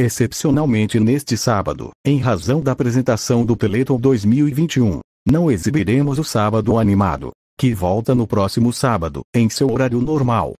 Excepcionalmente neste sábado, em razão da apresentação do Teleton 2021, não exibiremos o sábado animado, que volta no próximo sábado, em seu horário normal,